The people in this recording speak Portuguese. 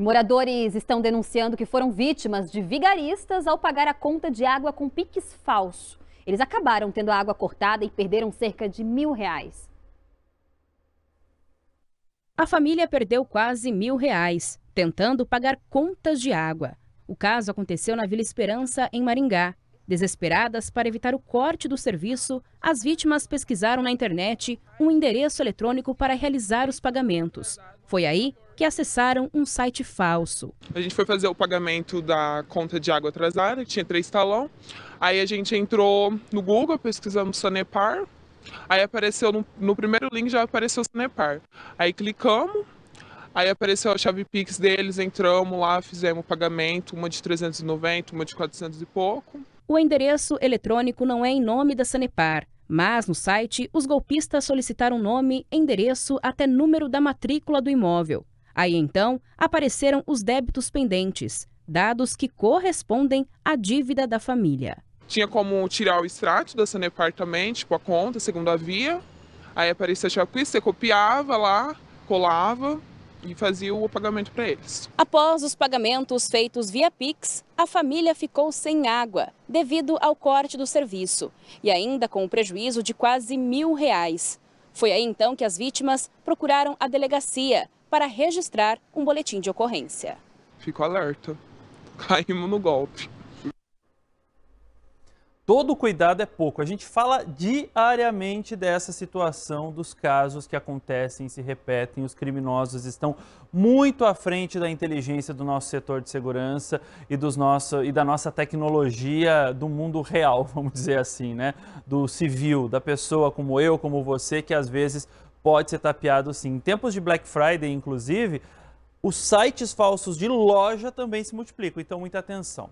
Moradores estão denunciando que foram vítimas de vigaristas ao pagar a conta de água com piques falso. Eles acabaram tendo a água cortada e perderam cerca de mil reais. A família perdeu quase mil reais, tentando pagar contas de água. O caso aconteceu na Vila Esperança, em Maringá. Desesperadas para evitar o corte do serviço, as vítimas pesquisaram na internet um endereço eletrônico para realizar os pagamentos. Foi aí que acessaram um site falso. A gente foi fazer o pagamento da conta de água atrasada, que tinha três talão. Aí a gente entrou no Google, pesquisamos Sanepar. Aí apareceu, no, no primeiro link já apareceu Sanepar. Aí clicamos, aí apareceu a chave Pix deles, entramos lá, fizemos o pagamento, uma de 390, uma de 400 e pouco. O endereço eletrônico não é em nome da Sanepar, mas no site os golpistas solicitaram nome, endereço até número da matrícula do imóvel. Aí então apareceram os débitos pendentes, dados que correspondem à dívida da família. Tinha como tirar o extrato da Sanepar também, tipo a conta, segunda via. Aí aparecia a tipo, chacui, você copiava lá, colava, e fazia o pagamento para eles. Após os pagamentos feitos via Pix, a família ficou sem água devido ao corte do serviço e ainda com o prejuízo de quase mil reais. Foi aí então que as vítimas procuraram a delegacia para registrar um boletim de ocorrência. Fico alerta. Caímos no golpe todo cuidado é pouco. A gente fala diariamente dessa situação, dos casos que acontecem, se repetem. Os criminosos estão muito à frente da inteligência do nosso setor de segurança e, dos nosso, e da nossa tecnologia do mundo real, vamos dizer assim, né? Do civil, da pessoa como eu, como você, que às vezes pode ser tapeado sim. Em tempos de Black Friday, inclusive, os sites falsos de loja também se multiplicam, então muita atenção.